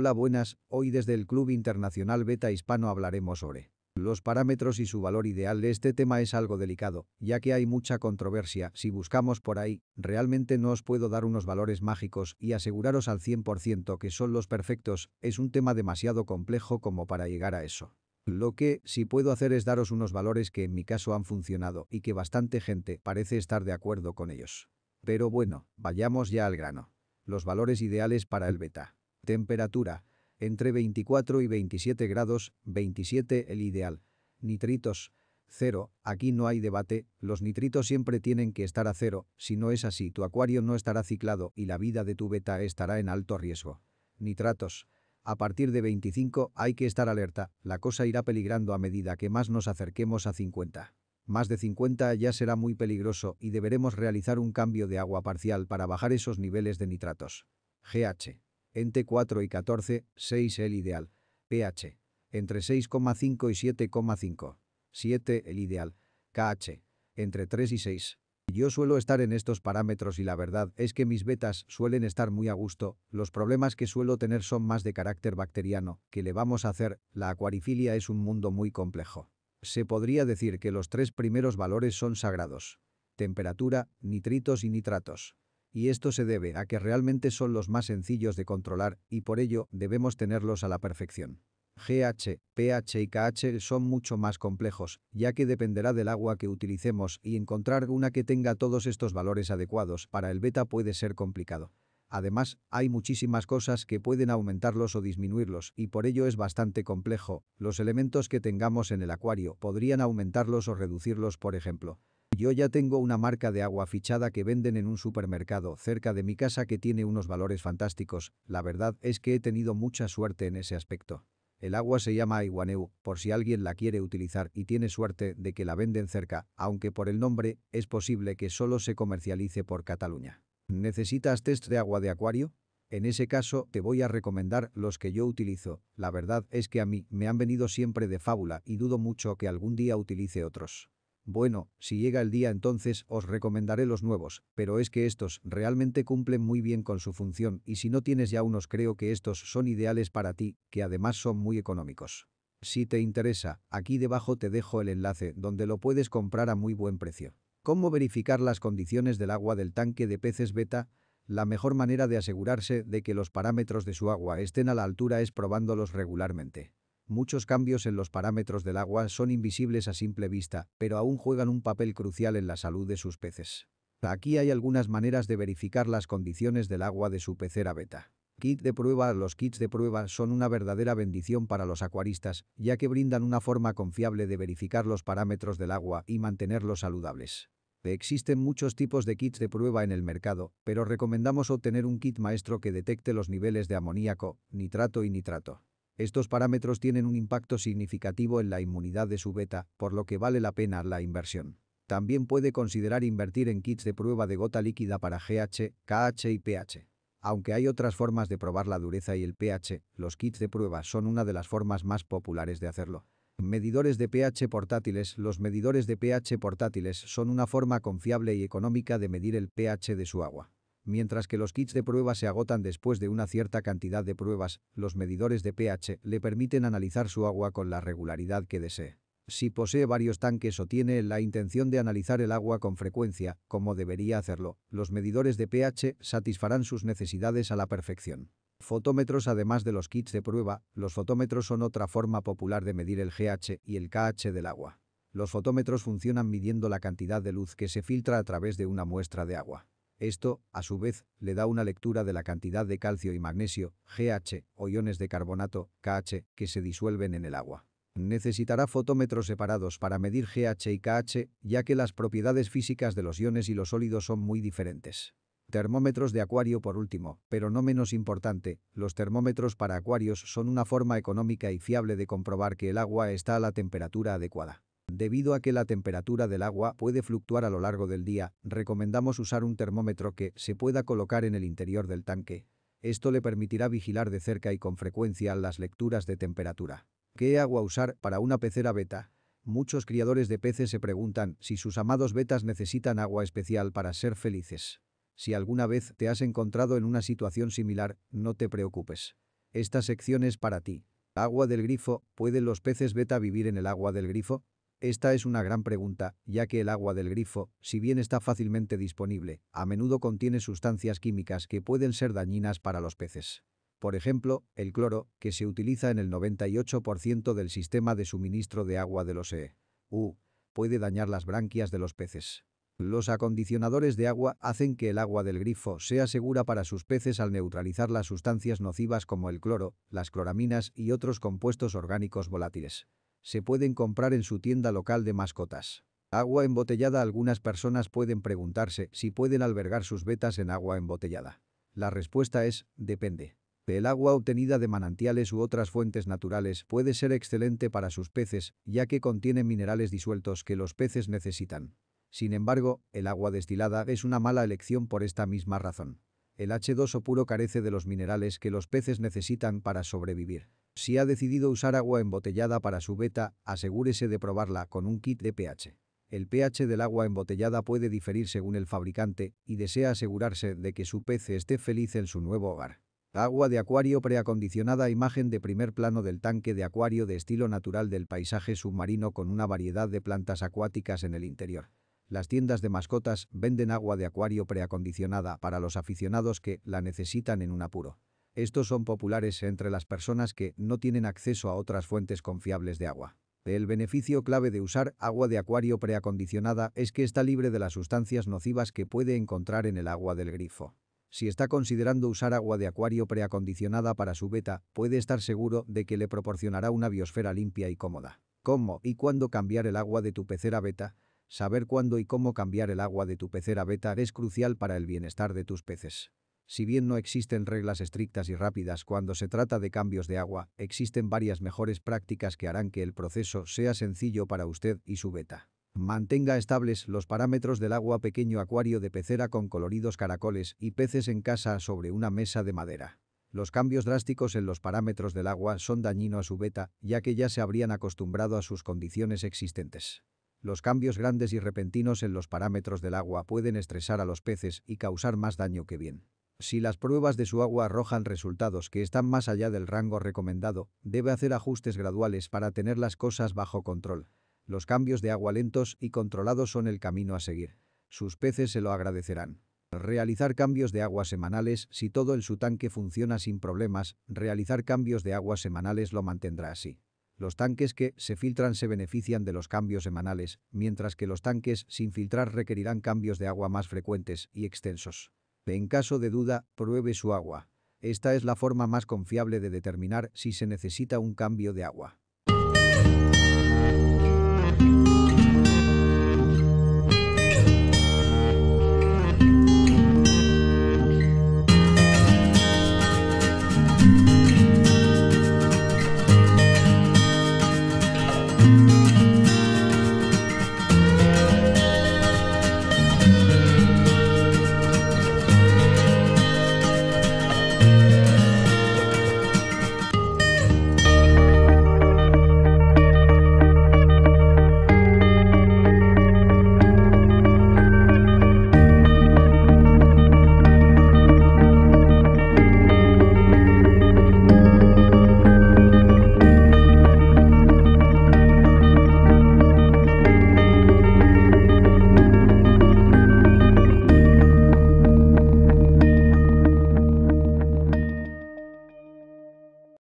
Hola buenas, hoy desde el Club Internacional Beta Hispano hablaremos sobre los parámetros y su valor ideal. Este tema es algo delicado, ya que hay mucha controversia. Si buscamos por ahí, realmente no os puedo dar unos valores mágicos y aseguraros al 100% que son los perfectos, es un tema demasiado complejo como para llegar a eso. Lo que sí si puedo hacer es daros unos valores que en mi caso han funcionado y que bastante gente parece estar de acuerdo con ellos. Pero bueno, vayamos ya al grano. Los valores ideales para el beta. Temperatura. Entre 24 y 27 grados, 27 el ideal. Nitritos. Cero, aquí no hay debate, los nitritos siempre tienen que estar a cero, si no es así tu acuario no estará ciclado y la vida de tu beta estará en alto riesgo. Nitratos. A partir de 25 hay que estar alerta, la cosa irá peligrando a medida que más nos acerquemos a 50. Más de 50 ya será muy peligroso y deberemos realizar un cambio de agua parcial para bajar esos niveles de nitratos. GH. Entre 4 y 14, 6 el ideal. pH. Entre 6,5 y 7,5. 7 el ideal. KH. Entre 3 y 6. Yo suelo estar en estos parámetros y la verdad es que mis betas suelen estar muy a gusto, los problemas que suelo tener son más de carácter bacteriano, que le vamos a hacer, la acuarifilia es un mundo muy complejo. Se podría decir que los tres primeros valores son sagrados. Temperatura, nitritos y nitratos y esto se debe a que realmente son los más sencillos de controlar y por ello debemos tenerlos a la perfección. GH, pH y KH son mucho más complejos, ya que dependerá del agua que utilicemos y encontrar una que tenga todos estos valores adecuados para el beta puede ser complicado. Además, hay muchísimas cosas que pueden aumentarlos o disminuirlos y por ello es bastante complejo. Los elementos que tengamos en el acuario podrían aumentarlos o reducirlos, por ejemplo. Yo ya tengo una marca de agua fichada que venden en un supermercado cerca de mi casa que tiene unos valores fantásticos, la verdad es que he tenido mucha suerte en ese aspecto. El agua se llama Iguaneu, por si alguien la quiere utilizar y tiene suerte de que la venden cerca, aunque por el nombre, es posible que solo se comercialice por Cataluña. ¿Necesitas test de agua de acuario? En ese caso, te voy a recomendar los que yo utilizo. La verdad es que a mí me han venido siempre de fábula y dudo mucho que algún día utilice otros. Bueno, si llega el día entonces os recomendaré los nuevos, pero es que estos realmente cumplen muy bien con su función y si no tienes ya unos creo que estos son ideales para ti, que además son muy económicos. Si te interesa, aquí debajo te dejo el enlace donde lo puedes comprar a muy buen precio. ¿Cómo verificar las condiciones del agua del tanque de peces beta? La mejor manera de asegurarse de que los parámetros de su agua estén a la altura es probándolos regularmente. Muchos cambios en los parámetros del agua son invisibles a simple vista, pero aún juegan un papel crucial en la salud de sus peces. Aquí hay algunas maneras de verificar las condiciones del agua de su pecera beta. Kit de prueba Los kits de prueba son una verdadera bendición para los acuaristas, ya que brindan una forma confiable de verificar los parámetros del agua y mantenerlos saludables. Existen muchos tipos de kits de prueba en el mercado, pero recomendamos obtener un kit maestro que detecte los niveles de amoníaco, nitrato y nitrato. Estos parámetros tienen un impacto significativo en la inmunidad de su beta, por lo que vale la pena la inversión. También puede considerar invertir en kits de prueba de gota líquida para GH, KH y pH. Aunque hay otras formas de probar la dureza y el pH, los kits de prueba son una de las formas más populares de hacerlo. Medidores de pH portátiles Los medidores de pH portátiles son una forma confiable y económica de medir el pH de su agua. Mientras que los kits de prueba se agotan después de una cierta cantidad de pruebas, los medidores de pH le permiten analizar su agua con la regularidad que desee. Si posee varios tanques o tiene la intención de analizar el agua con frecuencia, como debería hacerlo, los medidores de pH satisfarán sus necesidades a la perfección. Fotómetros Además de los kits de prueba, los fotómetros son otra forma popular de medir el GH y el KH del agua. Los fotómetros funcionan midiendo la cantidad de luz que se filtra a través de una muestra de agua. Esto, a su vez, le da una lectura de la cantidad de calcio y magnesio, GH, o iones de carbonato, KH, que se disuelven en el agua. Necesitará fotómetros separados para medir GH y KH, ya que las propiedades físicas de los iones y los sólidos son muy diferentes. Termómetros de acuario por último, pero no menos importante, los termómetros para acuarios son una forma económica y fiable de comprobar que el agua está a la temperatura adecuada. Debido a que la temperatura del agua puede fluctuar a lo largo del día, recomendamos usar un termómetro que se pueda colocar en el interior del tanque. Esto le permitirá vigilar de cerca y con frecuencia las lecturas de temperatura. ¿Qué agua usar para una pecera beta? Muchos criadores de peces se preguntan si sus amados betas necesitan agua especial para ser felices. Si alguna vez te has encontrado en una situación similar, no te preocupes. Esta sección es para ti. Agua del grifo, ¿pueden los peces beta vivir en el agua del grifo? Esta es una gran pregunta, ya que el agua del grifo, si bien está fácilmente disponible, a menudo contiene sustancias químicas que pueden ser dañinas para los peces. Por ejemplo, el cloro, que se utiliza en el 98% del sistema de suministro de agua de los EU, uh, puede dañar las branquias de los peces. Los acondicionadores de agua hacen que el agua del grifo sea segura para sus peces al neutralizar las sustancias nocivas como el cloro, las cloraminas y otros compuestos orgánicos volátiles se pueden comprar en su tienda local de mascotas. Agua embotellada Algunas personas pueden preguntarse si pueden albergar sus vetas en agua embotellada. La respuesta es, depende. El agua obtenida de manantiales u otras fuentes naturales puede ser excelente para sus peces, ya que contiene minerales disueltos que los peces necesitan. Sin embargo, el agua destilada es una mala elección por esta misma razón. El H2O puro carece de los minerales que los peces necesitan para sobrevivir. Si ha decidido usar agua embotellada para su beta, asegúrese de probarla con un kit de pH. El pH del agua embotellada puede diferir según el fabricante y desea asegurarse de que su pez esté feliz en su nuevo hogar. Agua de acuario preacondicionada Imagen de primer plano del tanque de acuario de estilo natural del paisaje submarino con una variedad de plantas acuáticas en el interior. Las tiendas de mascotas venden agua de acuario preacondicionada para los aficionados que la necesitan en un apuro. Estos son populares entre las personas que no tienen acceso a otras fuentes confiables de agua. El beneficio clave de usar agua de acuario preacondicionada es que está libre de las sustancias nocivas que puede encontrar en el agua del grifo. Si está considerando usar agua de acuario preacondicionada para su beta, puede estar seguro de que le proporcionará una biosfera limpia y cómoda. ¿Cómo y cuándo cambiar el agua de tu pecera beta? Saber cuándo y cómo cambiar el agua de tu pecera beta es crucial para el bienestar de tus peces. Si bien no existen reglas estrictas y rápidas cuando se trata de cambios de agua, existen varias mejores prácticas que harán que el proceso sea sencillo para usted y su beta. Mantenga estables los parámetros del agua pequeño acuario de pecera con coloridos caracoles y peces en casa sobre una mesa de madera. Los cambios drásticos en los parámetros del agua son dañino a su beta, ya que ya se habrían acostumbrado a sus condiciones existentes. Los cambios grandes y repentinos en los parámetros del agua pueden estresar a los peces y causar más daño que bien. Si las pruebas de su agua arrojan resultados que están más allá del rango recomendado, debe hacer ajustes graduales para tener las cosas bajo control. Los cambios de agua lentos y controlados son el camino a seguir. Sus peces se lo agradecerán. Realizar cambios de agua semanales si todo en su tanque funciona sin problemas, realizar cambios de agua semanales lo mantendrá así. Los tanques que se filtran se benefician de los cambios semanales, mientras que los tanques sin filtrar requerirán cambios de agua más frecuentes y extensos. En caso de duda, pruebe su agua. Esta es la forma más confiable de determinar si se necesita un cambio de agua.